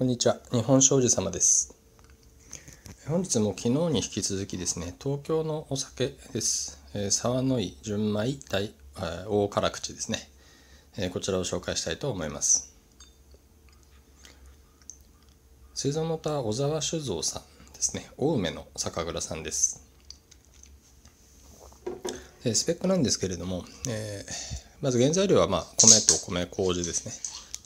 こんにちは日本商事様です本日も昨日に引き続きですね東京のお酒です、えー、沢の井純米大大辛口ですね、えー、こちらを紹介したいと思います水蔵元小沢酒造さんですね青梅の酒蔵さんですでスペックなんですけれども、えー、まず原材料はまあ米と米麹ですね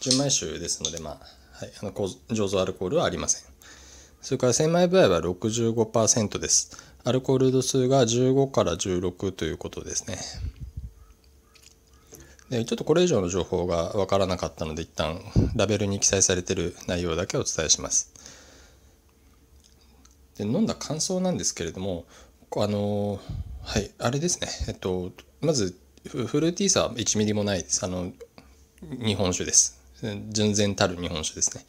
純米酒ですのでまあはい、あの醸造アルコールはありません。それから千枚部合は65%です。アルコール度数が15から16ということですね。でちょっとこれ以上の情報が分からなかったので一旦ラベルに記載されている内容だけお伝えします。で飲んだ感想なんですけれどもあのはいあれですねえっとまずフルーティーさは1ミリもないですあの日本酒です純然たる日本酒ですね。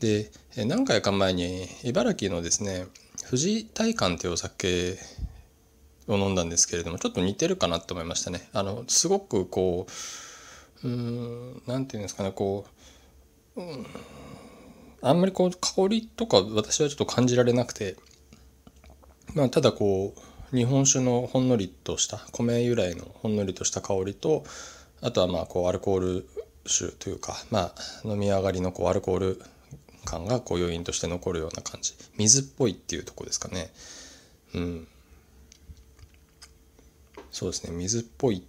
で何回か前に茨城のですね富士大館というお酒を飲んだんですけれどもちょっと似てるかなと思いましたね。あのすごくこううん何て言うんですかねこう、うん、あんまりこう香りとか私はちょっと感じられなくて、まあ、ただこう日本酒のほんのりとした米由来のほんのりとした香りとあとはまあこうアルコール酒というか、まあ、飲み上がりのこうアルコール感がこう余韻として残るような感じ水っぽいっていうとこですかねうんそうですね水っぽい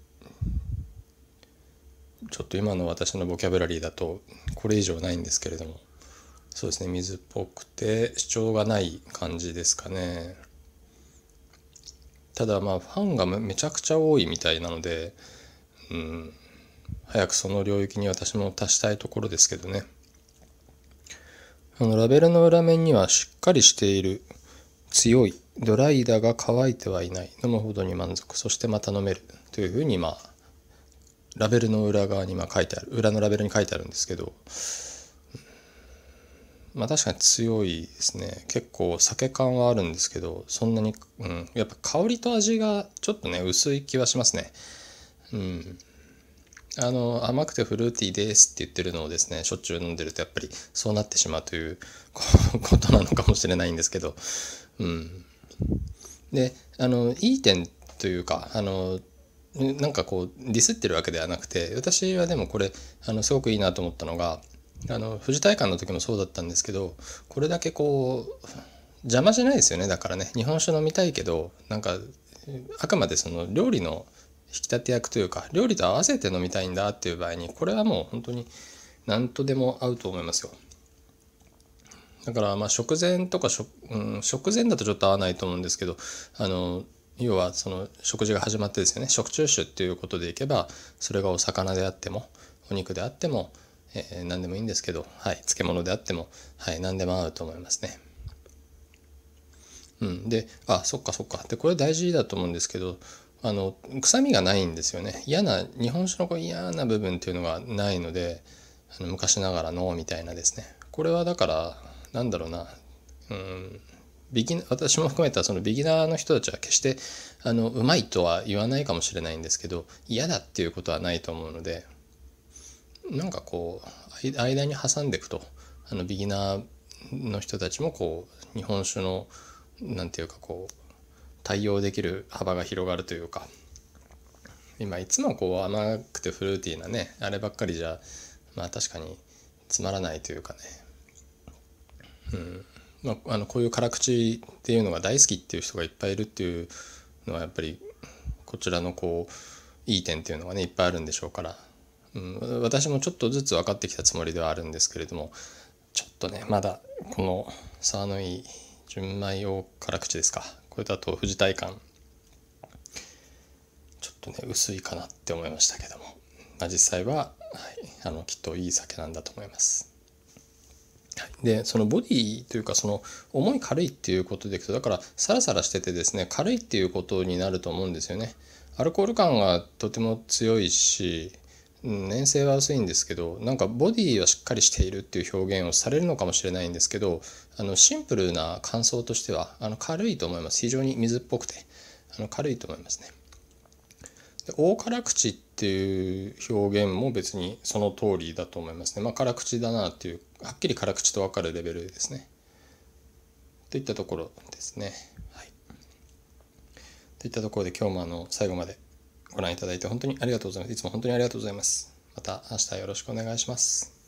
ちょっと今の私のボキャブラリーだとこれ以上ないんですけれどもそうですね水っぽくて主張がない感じですかねただまあファンがめちゃくちゃ多いみたいなのでうん早くその領域に私も達したいところですけどね。あのラベルの裏面にはしっかりしている強いドライだが乾いてはいない飲むほどに満足そしてまた飲めるというふうにまあラベルの裏側にま書いてある裏のラベルに書いてあるんですけどまあ確かに強いですね結構酒感はあるんですけどそんなに、うん、やっぱ香りと味がちょっとね薄い気はしますねうんあの甘くてフルーティーですって言ってるのをですねしょっちゅう飲んでるとやっぱりそうなってしまうという ことなのかもしれないんですけど、うん、であのいい点というかあのなんかこうディスってるわけではなくて私はでもこれあのすごくいいなと思ったのがあの富士大館の時もそうだったんですけどこれだけこう邪魔じゃないですよねだからね日本酒飲みたいけどなんかあくまでその料理の引き立て役というか料理と合わせて飲みたいんだっていう場合にこれはもう本当に何とでも合うと思いますよだからまあ食前とか食,、うん、食前だとちょっと合わないと思うんですけどあの要はその食事が始まってですよね食中酒っていうことでいけばそれがお魚であってもお肉であっても、えー、何でもいいんですけど、はい、漬物であっても、はい、何でも合うと思いますね。うん、であそっかそっかでこれ大事だと思うんですけどあの臭みがないんですよね嫌な日本酒のこう嫌な部分っていうのがないのであの昔ながらのみたいなですねこれはだからなんだろうなうんビギ私も含めたそのビギナーの人たちは決してあのうまいとは言わないかもしれないんですけど嫌だっていうことはないと思うのでなんかこう間に挟んでいくとあのビギナーの人たちもこう日本酒の何て言うかこう対応できる幅が広がるというか今いつもこう甘くてフルーティーなねあればっかりじゃまあ確かにつまらないというかねうんまあ、あのこういう辛口っていうのが大好きっていう人がいっぱいいるっていうのはやっぱりこちらのこういい点っていうのがねいっぱいあるんでしょうから、うん、私もちょっとずつ分かってきたつもりではあるんですけれどもちょっとねまだこの沢のいい純米を辛口ですかこれだと富士体感ちょっとね薄いかなって思いましたけども、まあ、実際は、はい、あのきっといい酒なんだと思います。でそのボディというかその重い軽いっていうことでいくとだからサラサラしててですね軽いっていうことになると思うんですよね。アルコール感がとても強いし粘性は薄いんですけどなんかボディはしっかりしているっていう表現をされるのかもしれないんですけどあのシンプルな感想としてはあの軽いと思います非常に水っぽくてあの軽いと思いますね。で大辛口っていう表現も別にその通りだと思いますね。まあ、辛口だなっていうはっきり辛口と分かるレベルですね。といったところですね。はい、といったところで今日もあの最後までご覧いただいて本当にありがとうございます。いつも本当にありがとうございます。また明日よろしくお願いします。